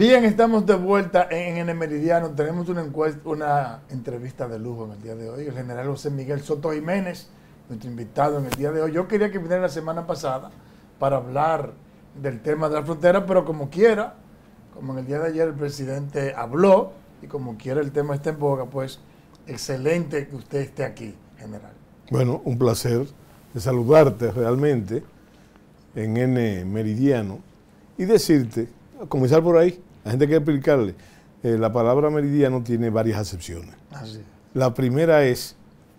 Bien, estamos de vuelta en, N Meridiano. Tenemos una, una entrevista de lujo en el día de hoy. El general José Miguel Soto Jiménez, nuestro invitado en el día de hoy. Yo quería que viniera la semana pasada para hablar del tema de la frontera, pero como quiera, como en el día de ayer el presidente habló y como quiera el tema está en boca, pues excelente que usted esté aquí, general. Bueno, un placer de saludarte realmente en N Meridiano y decirte, comenzar por ahí, la gente que explicarle. Eh, la palabra meridiano tiene varias acepciones. La primera es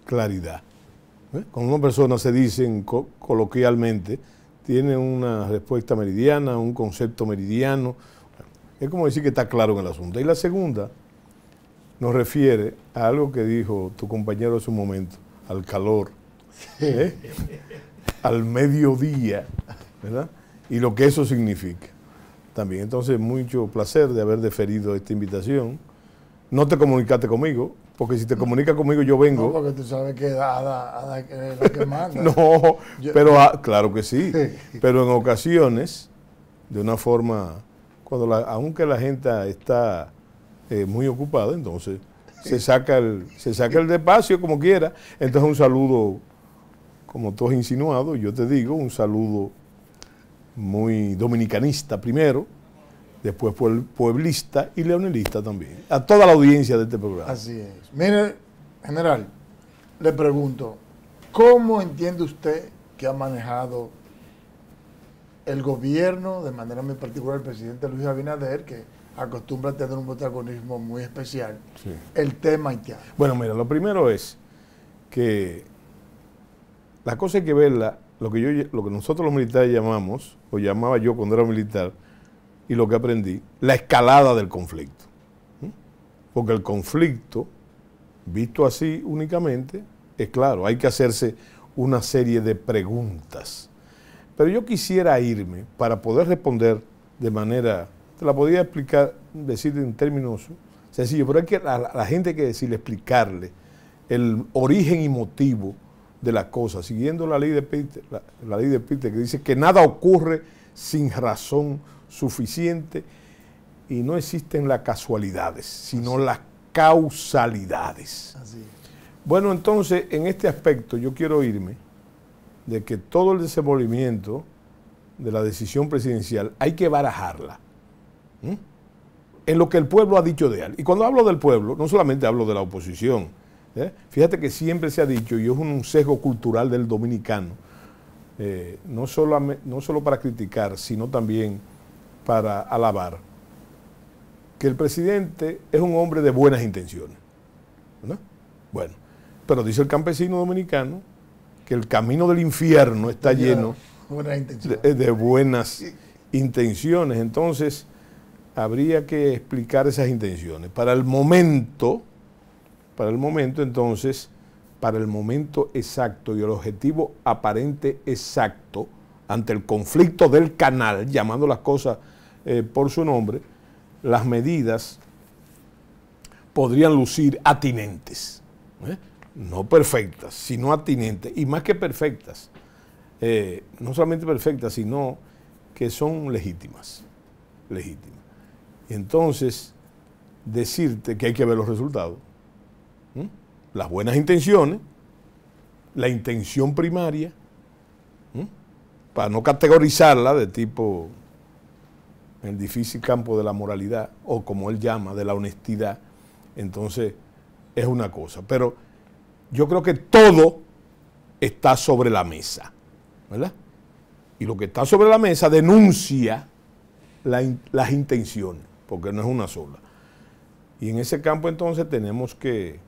claridad. ¿eh? Cuando una persona se dice coloquialmente, tiene una respuesta meridiana, un concepto meridiano. Es como decir que está claro en el asunto. Y la segunda nos refiere a algo que dijo tu compañero hace un momento, al calor, ¿eh? al mediodía, ¿verdad? Y lo que eso significa también. Entonces, mucho placer de haber deferido esta invitación. No te comunicaste conmigo, porque si te comunicas conmigo yo vengo. No, porque tú sabes que Ada, es la que manda. no, pero ah, claro que sí. pero en ocasiones, de una forma, cuando aunque la gente está eh, muy ocupada, entonces se saca el, se saca el despacio como quiera. Entonces un saludo, como tú has insinuado, yo te digo, un saludo muy dominicanista primero, después pueblista y leonelista también. A toda la audiencia de este programa. Así es. Mire, general, le pregunto, ¿cómo entiende usted que ha manejado el gobierno, de manera muy particular el presidente Luis Abinader, que acostumbra a tener un protagonismo muy especial, el tema haitiano? Bueno, mira, lo primero es que la cosa hay que verla lo que, yo, lo que nosotros los militares llamamos, o llamaba yo cuando era militar, y lo que aprendí, la escalada del conflicto. Porque el conflicto, visto así únicamente, es claro, hay que hacerse una serie de preguntas. Pero yo quisiera irme para poder responder de manera, te la podía explicar, decir en términos sencillos, pero hay que a la, gente que decirle, explicarle el origen y motivo de la cosa, siguiendo la ley de Peter, la, ley de Peter que dice que nada ocurre sin razón suficiente y no existen las casualidades, sino las causalidades. Bueno, entonces, en este aspecto yo quiero irme de que todo el desenvolvimiento de la decisión presidencial hay que barajarla. En lo que el pueblo ha dicho de él. Y cuando hablo del pueblo, no solamente hablo de la oposición, ¿Eh? Fíjate que siempre se ha dicho, y es un sesgo cultural del dominicano, eh, no, solo, no para criticar, sino también para alabar, que el presidente es un hombre de buenas intenciones. Bueno, pero dice el campesino dominicano que el camino del infierno está lleno de, buenas intenciones. Entonces, habría que explicar esas intenciones. Para el momento para el momento, entonces, para el momento exacto y el objetivo aparente exacto ante el conflicto del canal, llamando las cosas eh, por su nombre, las medidas podrían lucir atinentes, ¿eh? no perfectas, sino atinentes, y más que perfectas, eh, no solamente perfectas, sino que son legítimas, legítimas. Entonces, decirte que hay que ver los resultados, las buenas intenciones, la intención primaria, para no categorizarla de tipo el difícil campo de la moralidad, o como él llama, de la honestidad, entonces es una cosa. Pero yo creo que todo está sobre la mesa, ¿verdad? Y lo que está sobre la mesa denuncia las intenciones, porque no es una sola. Y en ese campo entonces tenemos que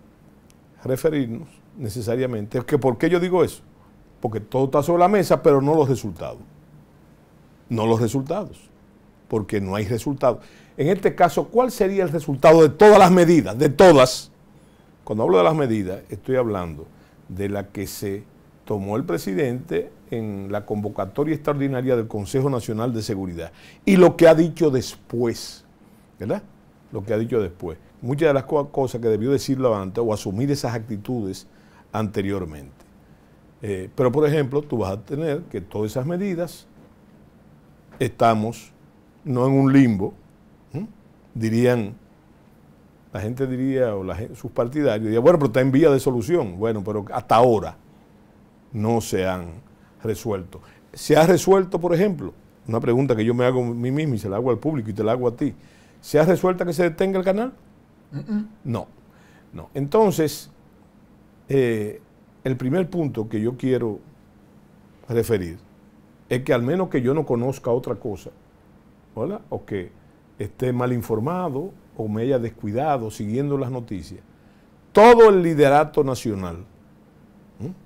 referirnos necesariamente. Que ¿Por qué yo digo eso? Porque todo está sobre la mesa, pero no los resultados. No los resultados, porque no hay resultados. En este caso, ¿cuál sería el resultado de todas las medidas? De todas. Cuando hablo de las medidas, estoy hablando de la que se tomó el presidente en la convocatoria extraordinaria del Consejo Nacional de Seguridad y lo que ha dicho después, ¿verdad? Lo que ha dicho después, muchas de las cosas que debió decirlo antes o asumir esas actitudes anteriormente. Eh, pero, por ejemplo, tú vas a tener que todas esas medidas estamos no en un limbo, dirían, la gente diría, o sus partidarios dirían, bueno, pero está en vía de solución. Bueno, pero hasta ahora no se han resuelto. Se ha resuelto, por ejemplo, una pregunta que yo me hago a mí mismo y se la hago al público y te la hago a ti. ¿Se ha resuelto que se detenga el canal? No, no. Entonces, eh, el primer punto que yo quiero referir es que al menos que yo no conozca otra cosa, ¿verdad? o que esté mal informado o me haya descuidado siguiendo las noticias, todo el liderato nacional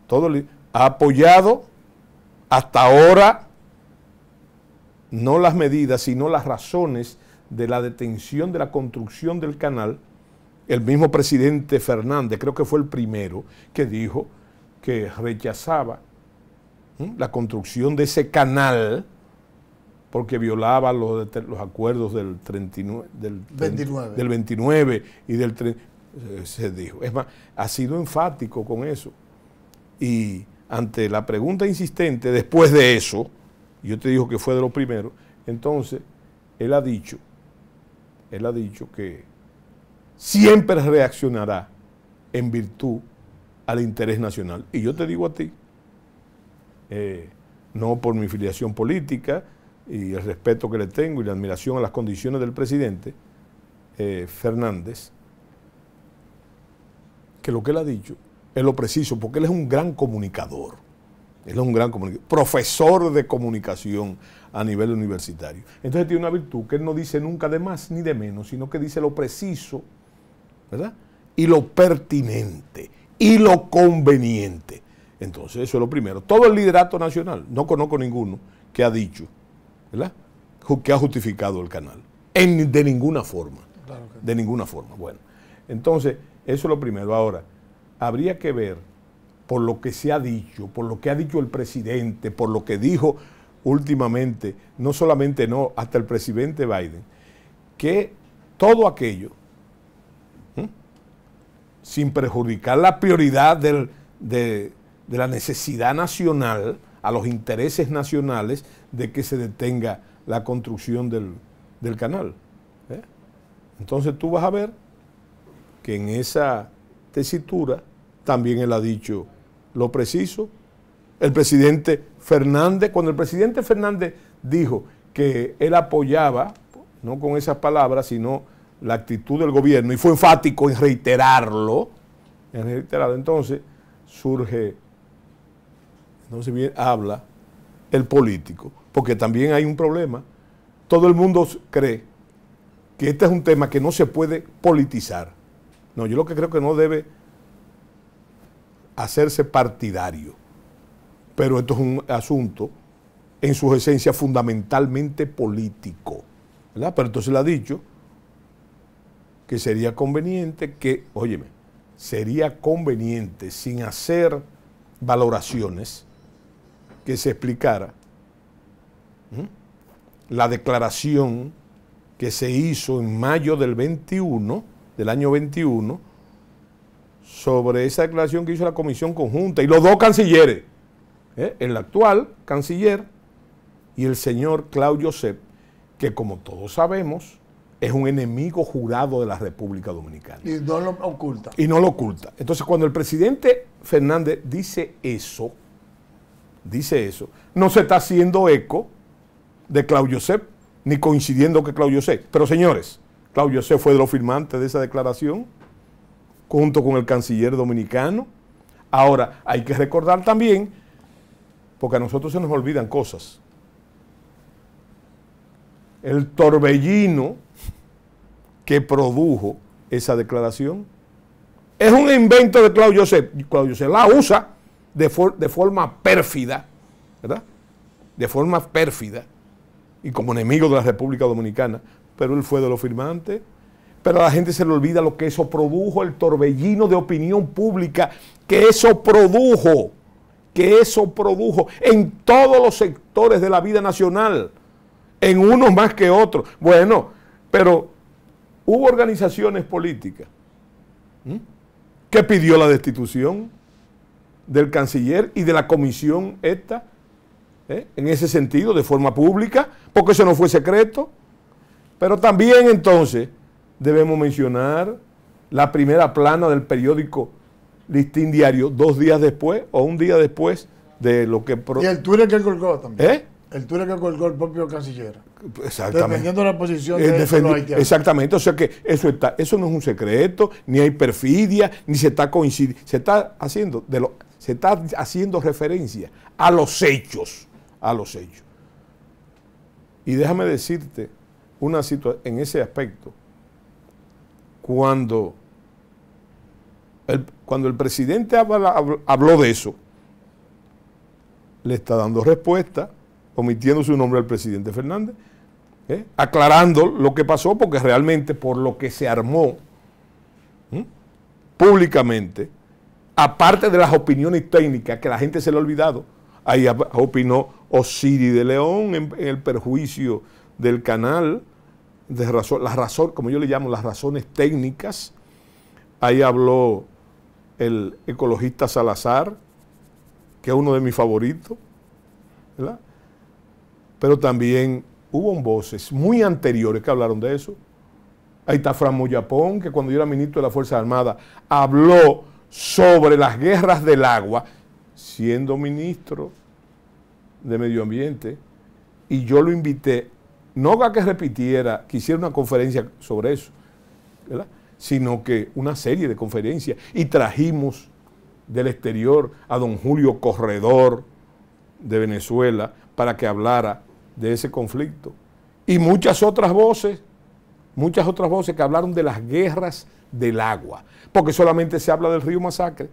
todo ha apoyado hasta ahora no las medidas, sino las razones de la detención de la construcción del canal el mismo presidente Fernández, creo que fue el primero, que dijo que rechazaba la construcción de ese canal porque violaba los, acuerdos del, 29. del y del 30, eh, se dijo. Es más, ha sido enfático con eso. Y ante la pregunta insistente, después de eso, yo te digo que fue de los primeros, entonces él ha dicho, él ha dicho que siempre reaccionará en virtud al interés nacional. Y yo te digo a ti, eh, no por mi filiación política y el respeto que le tengo y la admiración a las condiciones del presidente eh, Fernández, que lo que él ha dicho es lo preciso, porque él es un gran comunicador. Él es un gran comunicador, profesor de comunicación a nivel universitario. Entonces tiene una virtud que él no dice nunca de más ni de menos, sino que dice lo preciso ¿verdad? Y lo pertinente y lo conveniente. Entonces, eso es lo primero. Todo el liderato nacional, no conozco ninguno que ha dicho, ¿verdad? Que ha justificado el canal. En, de ninguna forma. De ninguna forma. Bueno, entonces, eso es lo primero. Ahora, habría que ver por lo que se ha dicho, por lo que ha dicho el presidente, por lo que dijo últimamente, no solamente no, hasta el presidente Biden, que todo aquello sin perjudicar la prioridad de, la necesidad nacional, a los intereses nacionales, de que se detenga la construcción del, canal. ¿eh? Entonces tú vas a ver que en esa tesitura también él ha dicho lo preciso. El presidente Fernández, cuando el presidente Fernández dijo que él apoyaba, no con esas palabras, sino la actitud del gobierno y fue enfático en reiterarlo, en reiterarlo. Entonces surge, entonces bien habla el político, porque también hay un problema. Todo el mundo cree que este es un tema que no se puede politizar. No, yo lo que creo que no debe hacerse partidario, pero esto es un asunto en su esencia fundamentalmente político, ¿verdad? Pero entonces le ha dicho que sería conveniente que, óyeme, sería conveniente sin hacer valoraciones que se explicara la declaración que se hizo en mayo del 21, del año 21, sobre esa declaración que hizo la Comisión Conjunta y los dos cancilleres, ¿eh? el actual canciller y el señor Claudio Sepp, que como todos sabemos, es un enemigo jurado de la República Dominicana. Y no lo oculta. Y no lo oculta. Entonces, cuando el presidente Fernández dice eso, dice eso, no se está haciendo eco de Claudio Sepp, ni coincidiendo que Claudio Sepp. Pero señores, Claudio Sepp fue de los firmantes de esa declaración, junto con el canciller dominicano. Ahora, hay que recordar también, porque a nosotros se nos olvidan cosas. El torbellino que produjo esa declaración. Es un invento de Claudio Joseph. Claudio Joseph la usa de, de forma pérfida, ¿verdad? De forma pérfida y como enemigo de la República Dominicana, pero él fue de los firmantes. Pero a la gente se le olvida lo que eso produjo, el torbellino de opinión pública que eso produjo, que eso produjo en todos los sectores de la vida nacional, en unos más que otros. Bueno, pero hubo organizaciones políticas que pidió la destitución del canciller y de la comisión esta, ¿eh? en ese sentido, de forma pública, porque eso no fue secreto. Pero también entonces debemos mencionar la primera plana del periódico Listín Diario dos días después o un día después de lo que... Y el Twitter que colgó también. ¿Eh? el túnel que colgó el propio canciller. Exactamente. Defendiendo la posición eh, de, los Exactamente, o sea que eso está, eso no es un secreto, ni hay perfidia, ni se está coincidiendo, se está haciendo de lo, se está haciendo referencia a los hechos, a los hechos. Y déjame decirte una situación en ese aspecto. Cuando el, cuando el presidente habló de eso, le está dando respuesta omitiendo su nombre al presidente Fernández, ¿eh? aclarando lo que pasó, porque realmente por lo que se armó públicamente, aparte de las opiniones técnicas que la gente se le ha olvidado, ahí opinó Osiri de León en, el perjuicio del canal, de razón, como yo le llamo, las razones técnicas. Ahí habló el ecologista Salazar, que es uno de mis favoritos. ¿verdad? pero también hubo voces muy anteriores que hablaron de eso. Ahí está Fran que cuando yo era ministro de la Fuerza Armada habló sobre las guerras del agua, siendo ministro de Medio Ambiente, y yo lo invité, no a que repitiera, que hiciera una conferencia sobre eso, sino que una serie de conferencias, y trajimos del exterior a don Julio Corredor de Venezuela para que hablara de ese conflicto. Y muchas otras voces, muchas otras voces que hablaron de las guerras del agua, porque solamente se habla del río Masacre,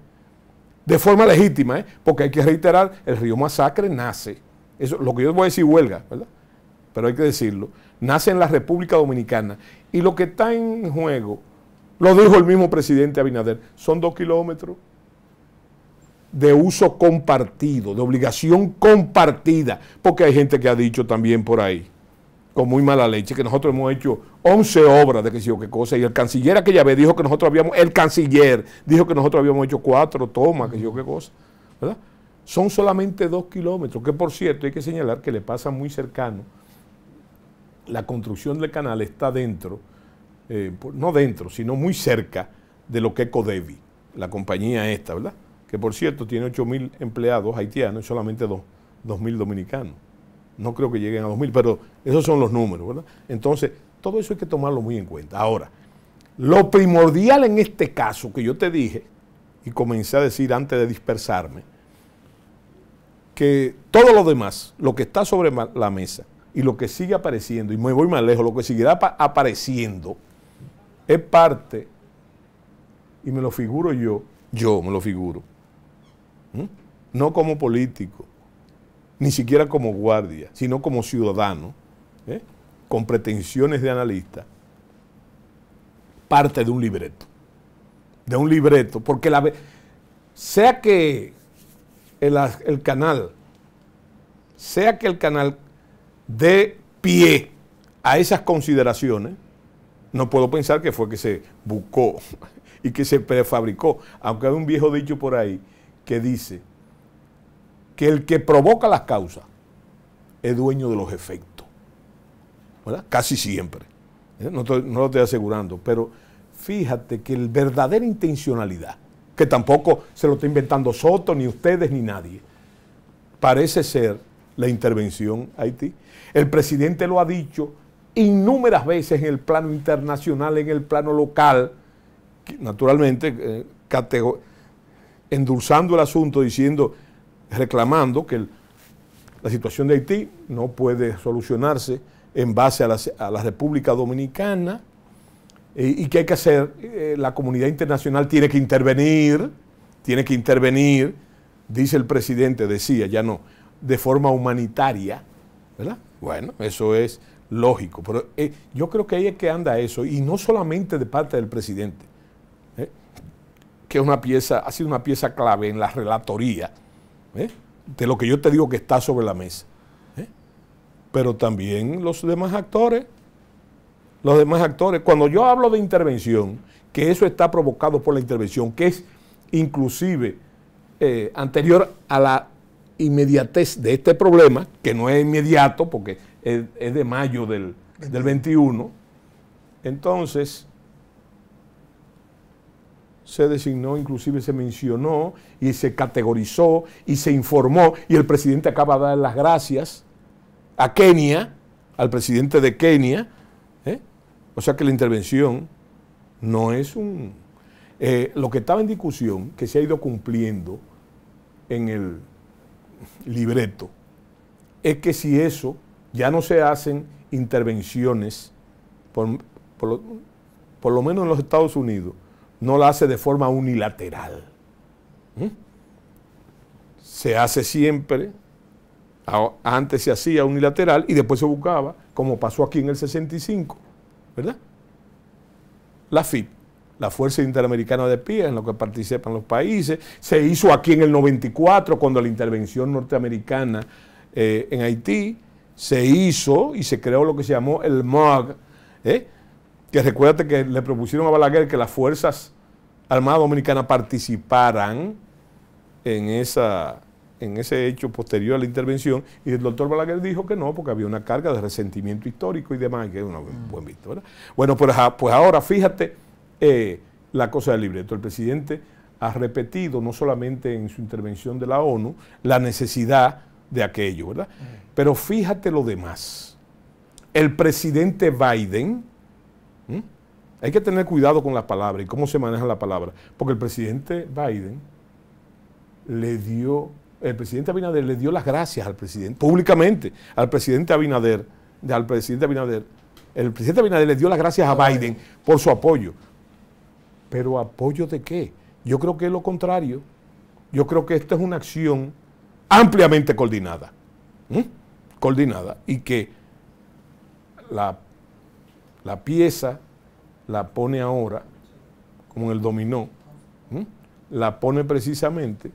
de forma legítima, ¿eh? porque hay que reiterar, el río Masacre nace, eso, lo que yo voy a decir huelga, ¿verdad? pero hay que decirlo, nace en la República Dominicana, y lo que está en juego, lo dijo el mismo presidente Abinader, son dos kilómetros, de uso compartido, de obligación compartida, porque hay gente que ha dicho también por ahí, con muy mala leche, que nosotros hemos hecho 11 obras de que si o qué cosa, y el canciller aquella vez dijo que nosotros habíamos, el canciller dijo que nosotros habíamos hecho cuatro tomas, que si yo qué cosa, ¿verdad? Son solamente dos kilómetros, que por cierto hay que señalar que le pasa muy cercano. La construcción del canal está dentro, eh, no dentro, sino muy cerca de lo que es Codevi, la compañía esta, ¿verdad? que por cierto tiene 8.000 empleados haitianos y solamente 2.000 dominicanos. No creo que lleguen a 2.000, pero esos son los números, ¿verdad? Entonces, todo eso hay que tomarlo muy en cuenta. Ahora, lo primordial en este caso que yo te dije, y comencé a decir antes de dispersarme, que todo lo demás, lo que está sobre la mesa y lo que sigue apareciendo, y me voy más lejos, lo que seguirá apareciendo, es parte, y me lo figuro yo, yo me lo figuro, ¿Mm? no como político, ni siquiera como guardia, sino como ciudadano, ¿eh? con pretensiones de analista, parte de un libreto. De un libreto, porque la sea que el, canal, sea que el canal dé pie a esas consideraciones, no puedo pensar que fue que se buscó y que se prefabricó, aunque hay un viejo dicho por ahí que dice que el que provoca las causas es dueño de los efectos. ¿verdad? Casi siempre. ¿Eh? No, lo estoy asegurando, pero fíjate que la verdadera intencionalidad, que tampoco se lo está inventando Soto, ni ustedes, ni nadie, parece ser la intervención Haití. El presidente lo ha dicho innúmeras veces en el plano internacional, en el plano local, naturalmente, eh, categoría endulzando el asunto diciendo, reclamando que la situación de Haití no puede solucionarse en base a la, República Dominicana eh, y que hay que hacer, eh, la comunidad internacional tiene que intervenir, tiene que intervenir, dice el presidente, decía, ya no, de forma humanitaria, ¿verdad? Bueno, eso es lógico, pero eh, yo creo que ahí es que anda eso, y no solamente de parte del presidente, que una pieza, ha sido una pieza clave en la relatoría, ¿eh? de lo que yo te digo que está sobre la mesa. ¿eh? Pero también los demás actores, los demás actores, cuando yo hablo de intervención, que eso está provocado por la intervención, que es inclusive eh, anterior a la inmediatez de este problema, que no es inmediato porque es, de mayo del, del 21, entonces se designó, inclusive se mencionó y se categorizó y se informó y el presidente acaba de dar las gracias a Kenia, al presidente de Kenia. ¿eh? O sea que la intervención no es un... Eh, lo que estaba en discusión, que se ha ido cumpliendo en el libreto, es que si eso ya no se hacen intervenciones, por, por lo menos en los Estados Unidos, no la hace de forma unilateral. ¿Mm? Se hace siempre, antes se hacía unilateral y después se buscaba, como pasó aquí en el 65, ¿verdad? La FIP, la Fuerza Interamericana de Pie, en lo que participan los países, se hizo aquí en el 94 cuando la intervención norteamericana eh, en Haití, se hizo y se creó lo que se llamó el MOG. ¿eh? que recuérdate que le propusieron a Balaguer que las fuerzas Armada Dominicana participaran en, esa, en ese hecho posterior a la intervención. Y el doctor Balaguer dijo que no, porque había una carga de resentimiento histórico y demás, que es una buena mm. buen Bueno, pues, ah, pues, ahora fíjate eh, la cosa del libreto. El presidente ha repetido, no solamente en su intervención de la ONU, la necesidad de aquello, ¿verdad? Mm. Pero fíjate lo demás. El presidente Biden hay que tener cuidado con las palabras y cómo se maneja la palabra, porque el presidente Biden le dio, el presidente Abinader le dio las gracias al presidente, públicamente, al presidente Abinader, al presidente Abinader, el presidente Abinader le dio las gracias a Biden por su apoyo. Pero apoyo de qué? Yo creo que es lo contrario. Yo creo que esta es una acción ampliamente coordinada. Coordinada. Y que la, la pieza la pone ahora, como el dominó, la pone precisamente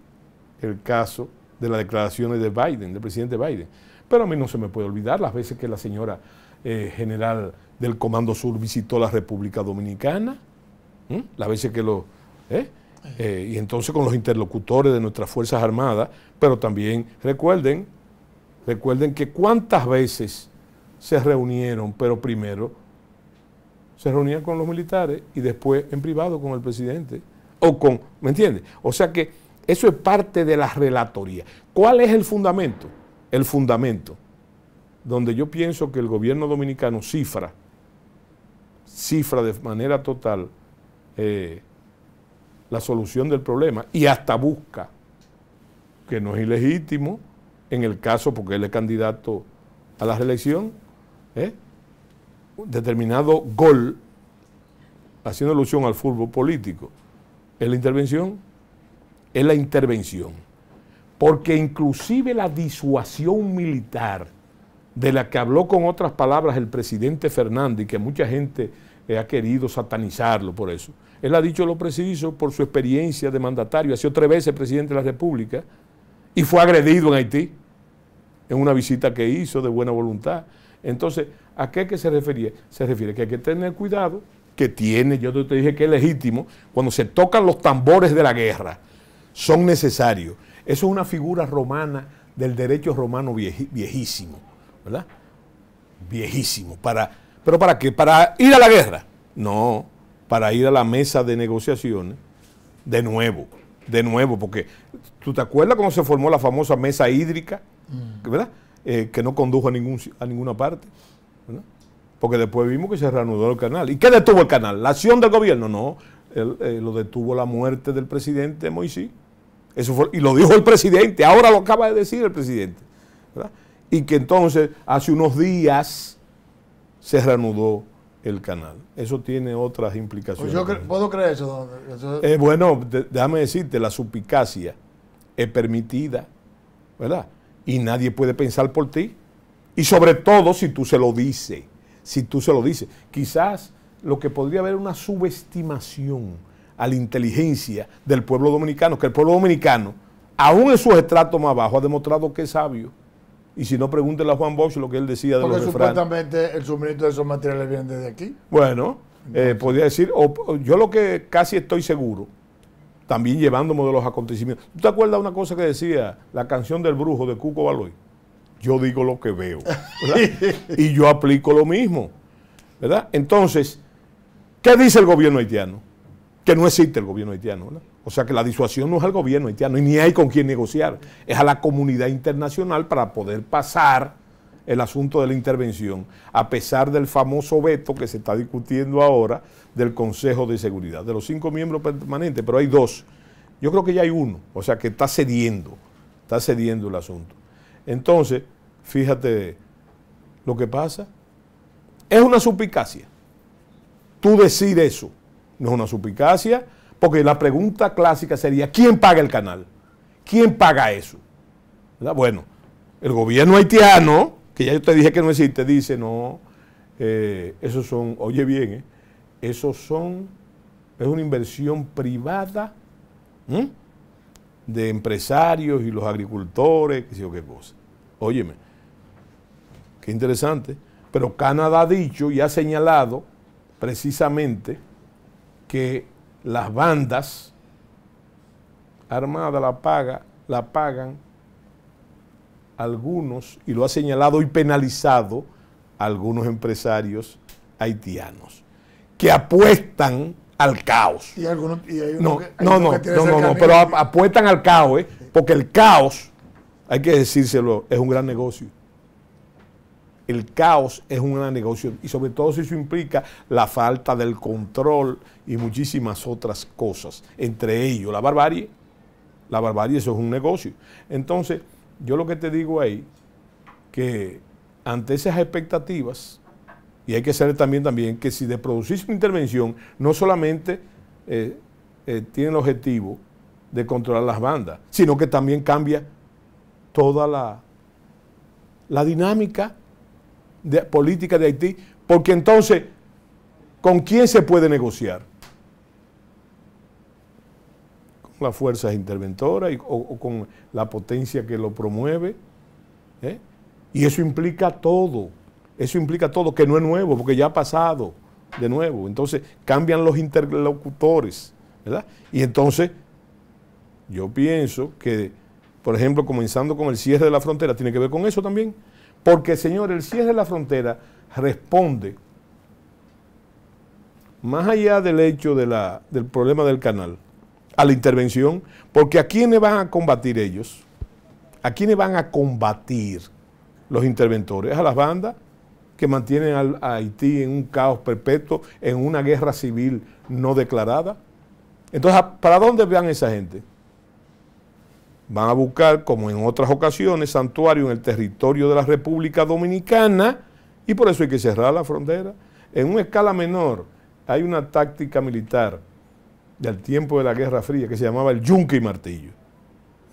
el caso de las declaraciones de Biden, del presidente Biden. Pero a mí no se me puede olvidar las veces que la señora eh, general del Comando Sur visitó la República Dominicana, las veces que lo... ¿eh? Eh, y entonces con los interlocutores de nuestras Fuerzas Armadas, pero también recuerden, recuerden que cuántas veces se reunieron, pero primero se reunía con los militares y después en privado con el presidente. O con, ¿me entiendes? O sea que eso es parte de la relatoría. ¿Cuál es el fundamento? El fundamento donde yo pienso que el gobierno dominicano cifra, cifra de manera total eh, la solución del problema y hasta busca, que no es ilegítimo en el caso porque él es candidato a la reelección, ¿eh? determinado gol, haciendo alusión al fútbol político, es la intervención, es la intervención. Porque inclusive la disuasión militar, de la que habló con otras palabras el presidente Fernández, que mucha gente eh, ha querido satanizarlo por eso, él ha dicho lo preciso por su experiencia de mandatario, ha sido tres veces presidente de la República y fue agredido en Haití en una visita que hizo de buena voluntad. Entonces, ¿a qué, se refería? Se refiere que hay que tener cuidado, que tiene, yo te dije que es legítimo, cuando se tocan los tambores de la guerra, son necesarios. Eso es una figura romana del derecho romano viejísimo, ¿verdad? Viejísimo. Para, ¿Pero para qué? ¿Para ir a la guerra? No, para ir a la mesa de negociaciones de nuevo, de nuevo, porque tú te acuerdas cuando se formó la famosa mesa hídrica, mm. ¿verdad? Eh, que no condujo a, ningún, a ninguna parte. Porque después vimos que se reanudó el canal. ¿Y qué detuvo el canal? ¿La acción del gobierno? No, eh, lo detuvo la muerte del presidente Moisés. Eso y lo dijo el presidente, ahora lo acaba de decir el presidente. Y que entonces, hace unos días, se reanudó el canal. Eso tiene otras implicaciones. Pues puedo creer eso. Eh, bueno, déjame decirte, la supicacia es permitida, ¿verdad? y nadie puede pensar por ti. Y sobre todo si tú se lo dices, si tú se lo dices. Quizás lo que podría haber una subestimación a la inteligencia del pueblo dominicano, que el pueblo dominicano, aún en su estratos más bajo, ha demostrado que es sabio. Y si no, pregúntele a Juan Bosch lo que él decía de Porque supuestamente el suministro de esos materiales viene desde aquí. Bueno, eh, podría decir, yo lo que casi estoy seguro también llevándome de los acontecimientos. ¿Tú te acuerdas una cosa que decía la canción del brujo de Cuco Baloy? Yo digo lo que veo. y yo aplico lo mismo. ¿Verdad? Entonces, ¿qué dice el gobierno haitiano? Que no existe el gobierno haitiano. O sea que la disuasión no es al gobierno haitiano y ni hay con quién negociar. Es a la comunidad internacional para poder pasar el asunto de la intervención, a pesar del famoso veto que se está discutiendo ahora del Consejo de Seguridad, de los cinco miembros permanentes, pero hay dos. Yo creo que ya hay uno, o sea que está cediendo, está cediendo el asunto. Entonces, fíjate lo que pasa. Es una suspicacia. Tú decir eso no es una suspicacia, porque la pregunta clásica sería, ¿quién paga el canal? ¿Quién paga eso? Bueno, el gobierno haitiano, que ya yo te dije que no existe, dice, no, eh, esos son, oye bien, eh, esos son, es una inversión privada de empresarios y los agricultores, qué sé yo qué cosa. Óyeme, qué interesante. Pero Canadá ha dicho y ha señalado precisamente que las bandas armadas la, paga, la pagan algunos, y lo ha señalado y penalizado, algunos empresarios haitianos que apuestan al caos. no, no, no, pero apuestan al caos, ¿eh? porque el caos, hay que decírselo, es un gran negocio. El caos es un gran negocio y sobre todo si eso implica la falta del control y muchísimas otras cosas, entre ellos la barbarie. La barbarie eso es un negocio. Entonces, yo lo que te digo ahí, que ante esas expectativas, y hay que saber también, también que si de producirse una intervención, no solamente eh, eh, tiene el objetivo de controlar las bandas, sino que también cambia toda la, la dinámica política de Haití, porque entonces, ¿con quién se puede negociar? las fuerzas interventoras o, con la potencia que lo promueve. ¿eh? Y eso implica todo, eso implica todo, que no es nuevo, porque ya ha pasado de nuevo. Entonces cambian los interlocutores, ¿verdad? Y entonces yo pienso que, por ejemplo, comenzando con el cierre de la frontera, tiene que ver con eso también. Porque, señor, el cierre de la frontera responde, más allá del hecho de del problema del canal, a la intervención, porque ¿a quiénes van a combatir ellos? ¿A quiénes van a combatir los interventores? A las bandas que mantienen a Haití en un caos perpetuo, en una guerra civil no declarada. Entonces, ¿para dónde van esa gente? Van a buscar, como en otras ocasiones, santuario en el territorio de la República Dominicana y por eso hay que cerrar la frontera. En una escala menor hay una táctica militar del tiempo de la Guerra Fría, que se llamaba el yunque y martillo.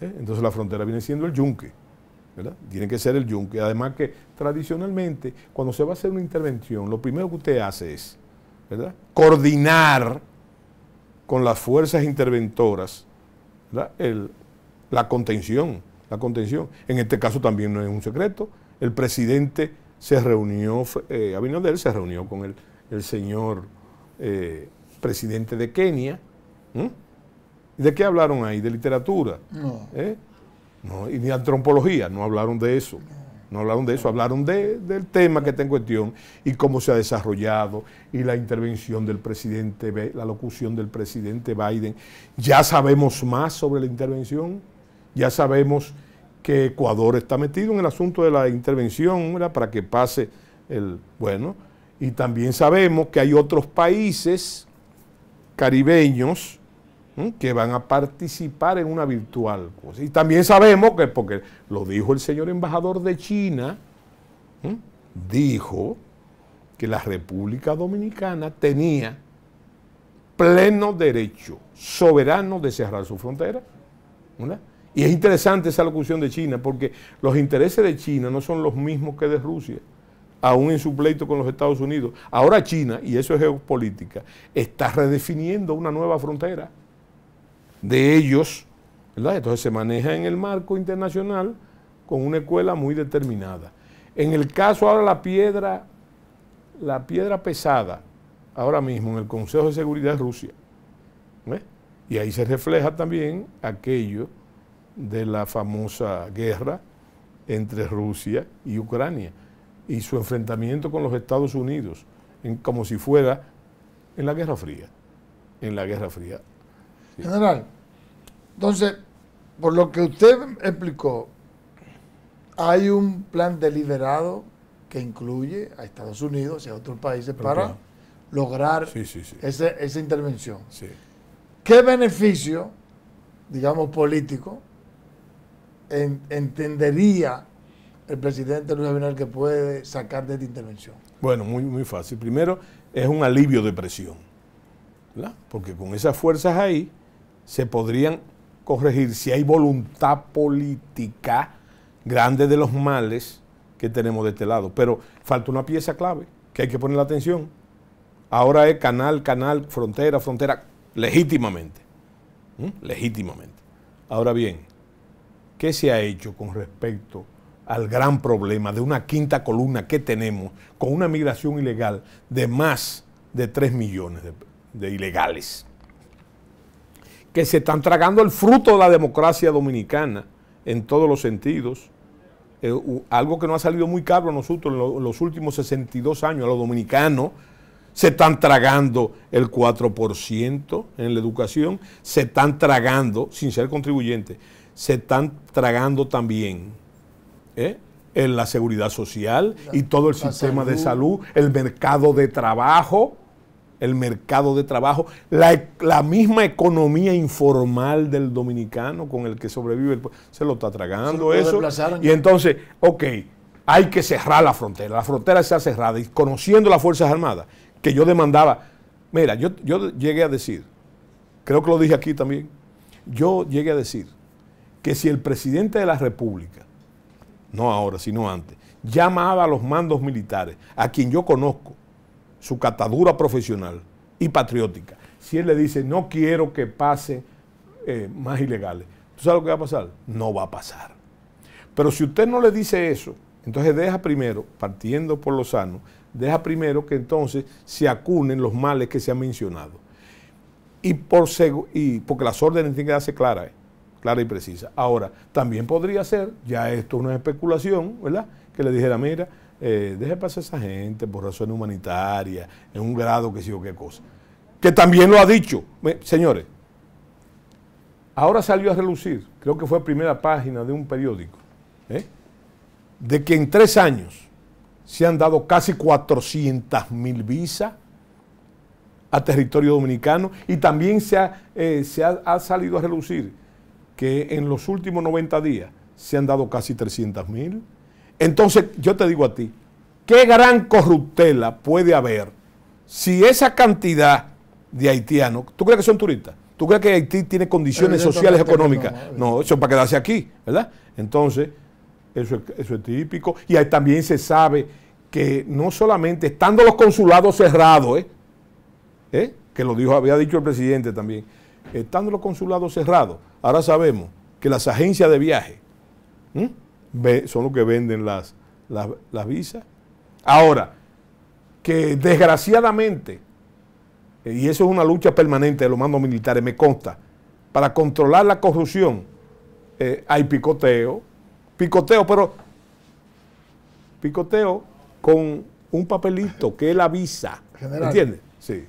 ¿eh? Entonces la frontera viene siendo el yunque. ¿verdad? Tiene que ser el yunque. Además que tradicionalmente, cuando se va a hacer una intervención, lo primero que usted hace es coordinar con las fuerzas interventoras la contención. La contención. En este caso también no es un secreto. El presidente se reunió, eh, Abinader se reunió con el, señor eh, presidente de Kenia, ¿Mm? ¿De qué hablaron ahí? ¿De literatura? ¿Eh? No. Y de antropología, no hablaron de eso. No hablaron de eso, hablaron del tema que está en cuestión y cómo se ha desarrollado y la intervención del presidente, la locución del presidente Biden. Ya sabemos más sobre la intervención, ya sabemos que Ecuador está metido en el asunto de la intervención para que pase el... Bueno, y también sabemos que hay otros países caribeños que van a participar en una virtual. Cosa. Y también sabemos que, porque lo dijo el señor embajador de China, dijo que la República Dominicana tenía pleno derecho soberano de cerrar su frontera. Y es interesante esa locución de China, porque los intereses de China no son los mismos que de Rusia, aún en su pleito con los Estados Unidos. Ahora China, y eso es geopolítica, está redefiniendo una nueva frontera de ellos, ¿verdad? Entonces se maneja en el marco internacional con una escuela muy determinada. En el caso ahora la piedra, la piedra pesada, ahora mismo en el Consejo de Seguridad de Rusia, ¿eh? y ahí se refleja también aquello de la famosa guerra entre Rusia y Ucrania y su enfrentamiento con los Estados Unidos, como si fuera en la Guerra Fría, en la Guerra Fría. General, entonces, por lo que usted explicó, hay un plan deliberado que incluye a Estados Unidos y a otros países para lograr esa intervención. ¿Qué beneficio, digamos, político entendería el presidente Luis Abinader que puede sacar de esta intervención? Bueno, muy, muy fácil. Primero, es un alivio de presión, porque con esas fuerzas ahí, se podrían corregir si hay voluntad política grande de los males que tenemos de este lado. Pero falta una pieza clave que hay que poner la atención. Ahora es canal, canal, frontera, frontera, legítimamente. ¿Mm? Legítimamente. Ahora bien, ¿qué se ha hecho con respecto al gran problema de una quinta columna que tenemos con una migración ilegal de más de 3 millones de ilegales? que se están tragando el fruto de la democracia dominicana en todos los sentidos. Eh, algo que no ha salido muy caro a nosotros en, los últimos 62 años, a los dominicanos, se están tragando el 4% en la educación, se están tragando, sin ser contribuyentes, se están tragando también ¿eh? en la seguridad social y todo el sistema de salud, el mercado de trabajo el mercado de trabajo, la, misma economía informal del dominicano con el que sobrevive, el, se lo está tragando eso. Y entonces, ok, hay que cerrar la frontera, la frontera está cerrada y conociendo las Fuerzas Armadas, que yo demandaba, mira, yo, yo llegué a decir, creo que lo dije aquí también, yo llegué a decir que si el presidente de la República, no ahora, sino antes, llamaba a los mandos militares, a quien yo conozco, su catadura profesional y patriótica, si él le dice no quiero que pase eh, más ilegales, ¿tú sabes lo que va a pasar? No va a pasar. Pero si usted no le dice eso, entonces deja primero, partiendo por lo sano, deja primero que entonces se acunen los males que se han mencionado. Y, por y porque las órdenes tienen que darse claras, clara y precisas. Ahora, también podría ser, ya esto es una especulación, ¿verdad? Que le dijera, mira, eh, deje pasar a esa gente por razones humanitarias, en un grado que sí o qué cosa. Que también lo ha dicho. Señores, ahora salió a relucir, creo que fue primera página de un periódico, ¿eh? de que en tres años se han dado casi 400 mil visas a territorio dominicano y también se, ha, eh, se ha, ha, salido a relucir que en los últimos 90 días se han dado casi 300 mil. Entonces, yo te digo a ti, ¿qué gran corruptela puede haber si esa cantidad de haitianos, ¿tú crees que son turistas? ¿Tú crees que Haití tiene condiciones sociales, económicas? No, eh. eso es para quedarse aquí, ¿verdad? Entonces, eso es, típico. Y ahí también se sabe que no solamente estando los consulados cerrados, ¿eh? ¿Eh? que lo dijo, había dicho el presidente también, estando los consulados cerrados, ahora sabemos que las agencias de viaje, son los que venden las, visas. Ahora, que desgraciadamente, eh, y eso es una lucha permanente de los mandos militares, me consta, para controlar la corrupción eh, hay picoteo, picoteo, pero picoteo con un papelito que es la visa. General, ¿Entiendes? Sí.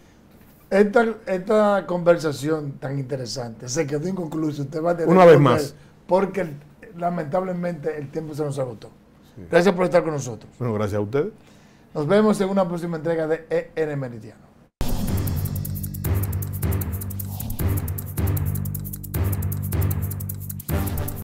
Esta, esta, conversación tan interesante se quedó inconclusa. Usted va a tener Una vez más. Porque el lamentablemente el tiempo se nos agotó. Gracias por estar con nosotros. Bueno, gracias a ustedes. Nos vemos en una próxima entrega de EN Meridiano.